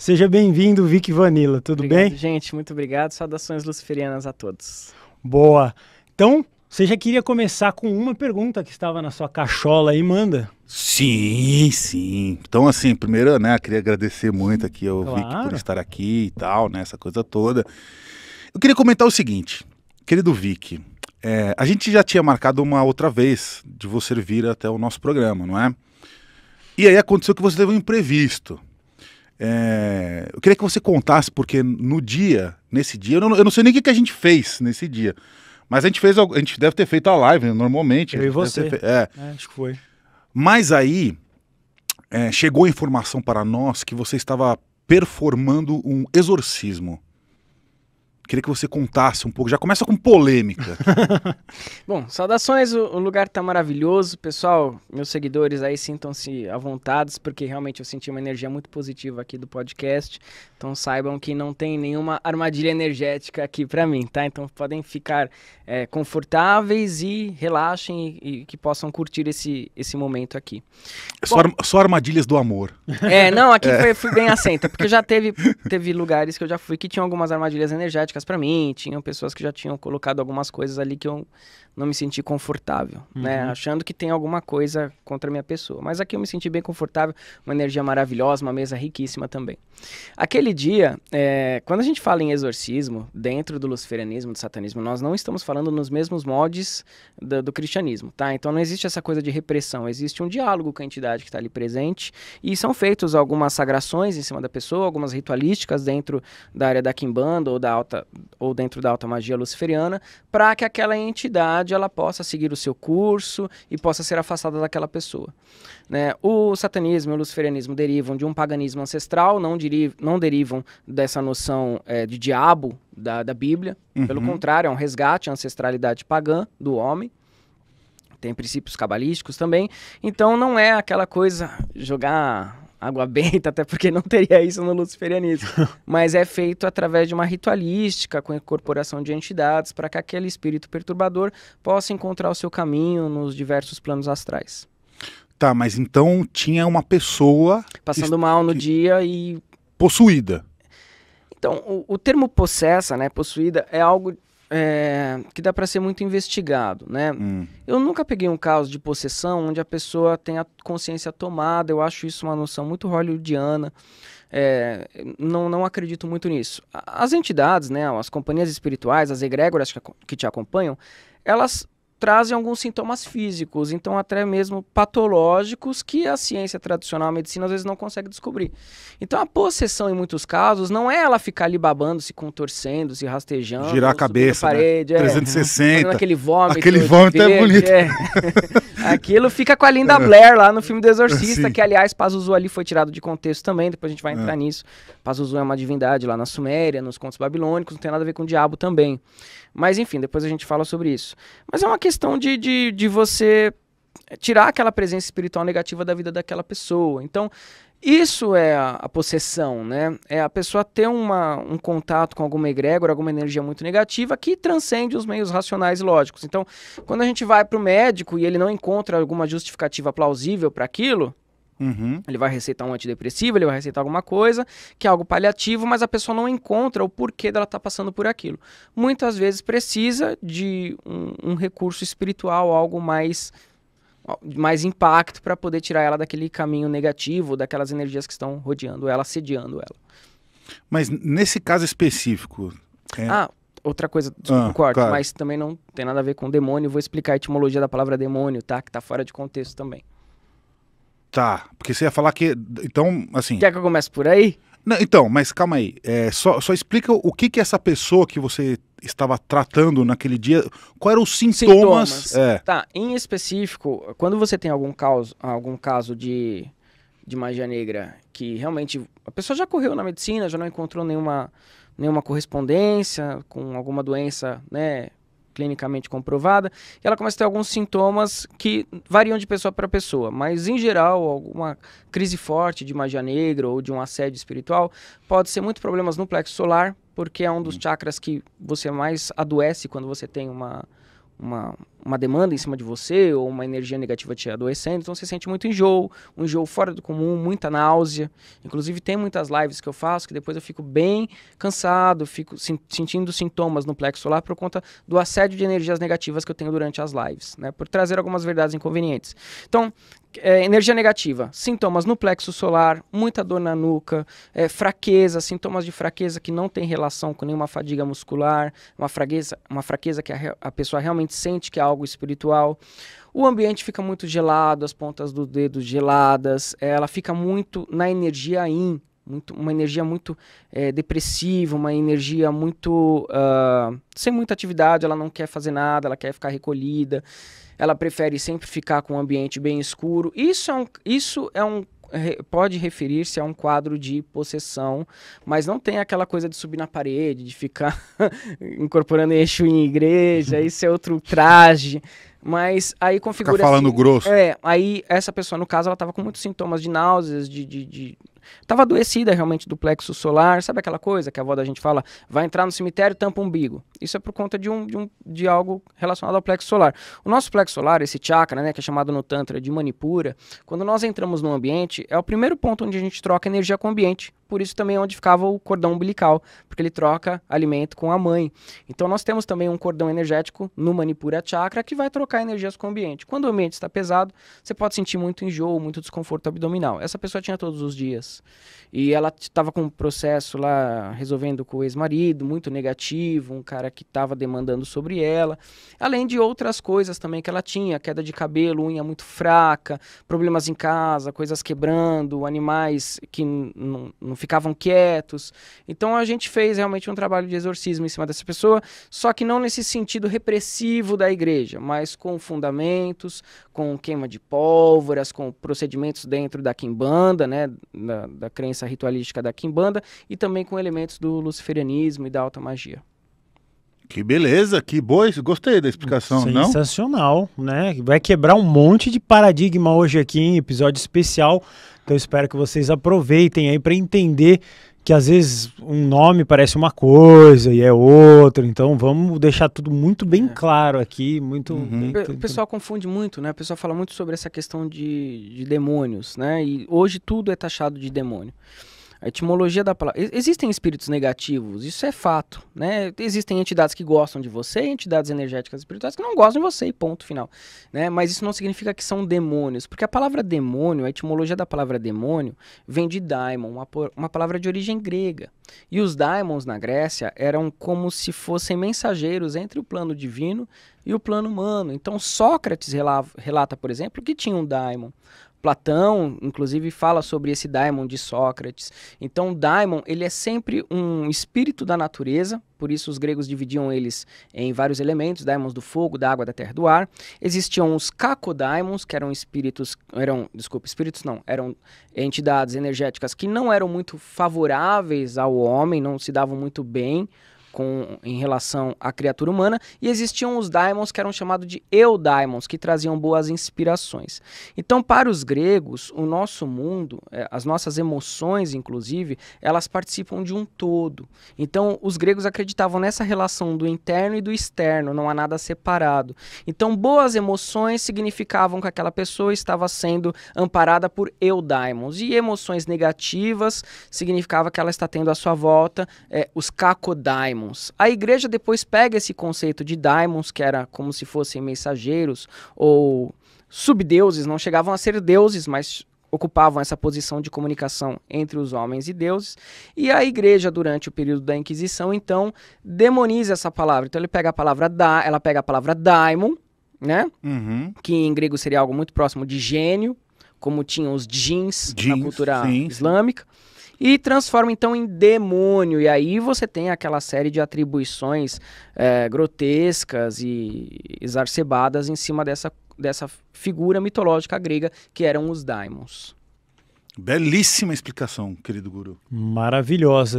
Seja bem-vindo, Vic Vanilla, tudo obrigado, bem? Gente, muito obrigado. Saudações luciferianas a todos. Boa. Então, você já queria começar com uma pergunta que estava na sua cachola aí, manda. Sim, sim. Então, assim, primeiro, né, queria agradecer muito aqui ao claro. Vic por estar aqui e tal, né, essa coisa toda. Eu queria comentar o seguinte, querido Vic, é, a gente já tinha marcado uma outra vez de você vir até o nosso programa, não é? E aí aconteceu que você teve um imprevisto, é, eu queria que você contasse, porque no dia, nesse dia, eu não, eu não sei nem o que, que, a gente fez nesse dia. Mas a gente fez, a gente deve ter feito a live né, normalmente. Eu e você. Fe... É. é. Acho que foi. Mas aí é, chegou a informação para nós que você estava performando um exorcismo. Queria que você contasse um pouco. Já começa com polêmica. Bom, saudações, o, lugar está maravilhoso. Pessoal, meus seguidores aí sintam-se à vontade, porque realmente eu senti uma energia muito positiva aqui do podcast. Então saibam que não tem nenhuma armadilha energética aqui para mim, tá? Então podem ficar é, confortáveis e relaxem e, e, que possam curtir esse, esse momento aqui. É só, Bom, ar, só armadilhas do amor. É, não, aqui é. Foi, fui bem assenta, porque já teve, teve lugares que eu já fui que tinham algumas armadilhas energéticas técnicas para mim, tinham pessoas que já tinham colocado algumas coisas ali que eu não me senti confortável, né, uhum. né? Achando que tem alguma coisa contra a minha pessoa. Mas aqui eu me senti bem confortável, uma energia maravilhosa, uma mesa riquíssima também. Aquele dia, é, quando a gente fala em exorcismo, dentro do luciferianismo, do satanismo, nós não estamos falando nos mesmos moldes do, do cristianismo, tá? Então não existe essa coisa de repressão, existe um diálogo com a entidade que está ali presente e são feitos algumas sagrações em cima da pessoa, algumas ritualísticas dentro da área da Kimbanda ou da alta ou dentro da alta magia luciferiana, para que aquela entidade ela possa seguir o seu curso e possa ser afastada daquela pessoa. Né? O satanismo e o luciferianismo derivam de um paganismo ancestral, não, deriv não derivam dessa noção é, de diabo da, da Bíblia. Uhum. Pelo contrário, é um resgate à ancestralidade pagã do homem tem princípios cabalísticos também. Então não é aquela coisa jogar água benta, até porque não teria isso no luciferianismo. Mas é feito através de uma ritualística, com incorporação de entidades, para que aquele espírito perturbador possa encontrar o seu caminho nos diversos planos astrais. Tá, mas então tinha uma pessoa. Passando mal no dia e. Possuída. Então, o, o termo possessa, né, possuída, é algo é, que dá para ser muito investigado, né? Hum. Eu nunca peguei um caso de possessão onde a pessoa tem a consciência tomada. Eu acho isso uma noção muito hollywoodiana. É, não, não acredito muito nisso. As entidades, né, as companhias espirituais, as egrégoras que, que te acompanham, elas trazem alguns sintomas físicos, então até mesmo patológicos que a ciência tradicional, a medicina, às vezes não consegue descobrir. Então a possessão, em muitos casos, não é ela ficar ali babando, se contorcendo, se rastejando. Girar a cabeça, né? parede, né? 360. aquele vômito. Aquele vômito é verde, é bonito. É. Aquilo fica com a Linda é. Blair lá no filme do Exorcista, Sim. que aliás Pazuzu ali foi tirado de contexto também, depois a gente vai é. entrar é. nisso. Pazuzu é uma divindade lá na Suméria, nos contos babilônicos, não tem nada a ver com o diabo também. Mas enfim, depois a gente fala sobre isso. Mas é uma questão questão de, de, de você tirar aquela presença espiritual negativa da vida daquela pessoa. Então, isso é a, a, possessão, né? É a pessoa ter uma, um contato com alguma egrégora, alguma energia muito negativa que transcende os meios racionais e lógicos. Então, quando a gente vai para o médico e ele não encontra alguma justificativa plausível para aquilo, Uhum. Ele vai receitar um antidepressivo, ele vai receitar alguma coisa, que é algo paliativo, mas a pessoa não encontra o porquê dela estar tá passando por aquilo. Muitas vezes precisa de um, um recurso espiritual, algo mais mais impacto para poder tirar ela daquele caminho negativo, daquelas energias que estão rodeando ela, sediando ela. Mas nesse caso específico. É... Ah, outra coisa, desculpa, ah, claro. mas também não tem nada a ver com demônio, vou explicar a etimologia da palavra demônio, tá? Que está fora de contexto também. Tá, porque você ia falar que. Então, assim. Quer que eu comece por aí? Não, então, mas calma aí. É, só, só explica o que que essa pessoa que você estava tratando naquele dia, quais eram os sintomas. sintomas. É. Tá, em específico, quando você tem algum caso, algum caso de, de magia negra que realmente a pessoa já correu na medicina, já não encontrou nenhuma, nenhuma correspondência com alguma doença, né? clinicamente comprovada, e ela começa a ter alguns sintomas que variam de pessoa para pessoa, mas em geral, alguma crise forte de magia negra ou de um assédio espiritual pode ser muito problemas no plexo solar, porque é um dos chakras que você mais adoece quando você tem uma, uma uma demanda em cima de você ou uma energia negativa te adoecendo, então você sente muito enjoo, um enjoo fora do comum, muita náusea. Inclusive tem muitas lives que eu faço que depois eu fico bem cansado, fico sentindo sintomas no plexo solar por conta do assédio de energias negativas que eu tenho durante as lives, né? Por trazer algumas verdades inconvenientes. Então, é, energia negativa, sintomas no plexo solar, muita dor na nuca, é, fraqueza, sintomas de fraqueza que não tem relação com nenhuma fadiga muscular, uma fraqueza, uma fraqueza que a, a pessoa realmente sente que é algo espiritual. O ambiente fica muito gelado, as pontas dos dedos geladas, é, ela fica muito na energia in, muito, uma energia muito é, depressiva, uma energia muito uh, sem muita atividade, ela não quer fazer nada, ela quer ficar recolhida, ela prefere sempre ficar com um ambiente bem escuro. Isso é um, isso é um pode referir-se a um quadro de possessão, mas não tem aquela coisa de subir na parede, de ficar incorporando eixo em igreja, uhum. isso é outro traje. Mas aí configura. Ficar falando assim, grosso. É, aí essa pessoa, no caso, ela estava com muitos sintomas de náuseas, de, de, de Tava adoecida realmente do plexo solar, sabe aquela coisa que a avó da gente fala, vai entrar no cemitério, tampa o umbigo. Isso é por conta de, um, de, um, de algo relacionado ao plexo solar. O nosso plexo solar, esse chakra, né, que é chamado no Tantra de Manipura, quando nós entramos no ambiente, é o primeiro ponto onde a gente troca energia com o ambiente por isso também é onde ficava o cordão umbilical, porque ele troca alimento com a mãe. Então nós temos também um cordão energético no Manipura Chakra que vai trocar energias com o ambiente. Quando o ambiente está pesado, você pode sentir muito enjoo, muito desconforto abdominal. Essa pessoa tinha todos os dias. E ela estava com um processo lá resolvendo com o ex-marido, muito negativo, um cara que estava demandando sobre ela, além de outras coisas também que ela tinha, queda de cabelo, unha muito fraca, problemas em casa, coisas quebrando, animais que não ficavam quietos. Então a gente fez realmente um trabalho de exorcismo em cima dessa pessoa, só que não nesse sentido repressivo da igreja, mas com fundamentos, com queima de pólvoras, com procedimentos dentro da quimbanda, né, da, da crença ritualística da quimbanda, e também com elementos do luciferianismo e da alta magia. Que beleza, que boa, gostei da explicação, Sensacional, não? né? Vai quebrar um monte de paradigma hoje aqui em episódio especial. Então espero que vocês aproveitem aí para entender que às vezes um nome parece uma coisa e é outro. Então vamos deixar tudo muito bem é. claro aqui, muito. Uhum. Bem... O pessoal confunde muito, né? O pessoal fala muito sobre essa questão de, de demônios, né? E hoje tudo é taxado de demônio. A etimologia da palavra. Existem espíritos negativos, isso é fato. Né? Existem entidades que gostam de você, entidades energéticas espirituais que não gostam de você, ponto final. Né? Mas isso não significa que são demônios, porque a palavra demônio, a etimologia da palavra demônio, vem de daimon, uma, uma palavra de origem grega. E os daimons na Grécia eram como se fossem mensageiros entre o plano divino e o plano humano. Então Sócrates relata, por exemplo, que tinha um daimon. Platão, inclusive, fala sobre esse daimon de Sócrates. Então, o daimon ele é sempre um espírito da natureza, por isso os gregos dividiam eles em vários elementos, daimons do fogo, da água, da terra, do ar. Existiam os cacodaimons, que eram espíritos, eram, desculpa, espíritos não, eram entidades energéticas que não eram muito favoráveis ao homem, não se davam muito bem com, em relação à criatura humana, e existiam os daimons que eram chamados de eudaimons, que traziam boas inspirações. Então, para os gregos, o nosso mundo, eh, as nossas emoções, inclusive, elas participam de um todo. Então, os gregos acreditavam nessa relação do interno e do externo, não há nada separado. Então, boas emoções significavam que aquela pessoa estava sendo amparada por eudaimons, e emoções negativas significava que ela está tendo à sua volta é, os cacodaimons a igreja depois pega esse conceito de daimons que era como se fossem mensageiros ou subdeuses, não chegavam a ser deuses, mas ocupavam essa posição de comunicação entre os homens e deuses, e a igreja durante o período da Inquisição então demoniza essa palavra. Então ele pega a palavra da, ela pega a palavra daimon, né? Uhum. Que em grego seria algo muito próximo de gênio, como tinham os jeans, na cultura sim. islâmica e transforma então em demônio. E aí você tem aquela série de atribuições é, grotescas e exacerbadas em cima dessa, dessa figura mitológica grega que eram os daimons. Belíssima explicação, querido guru. Maravilhosa.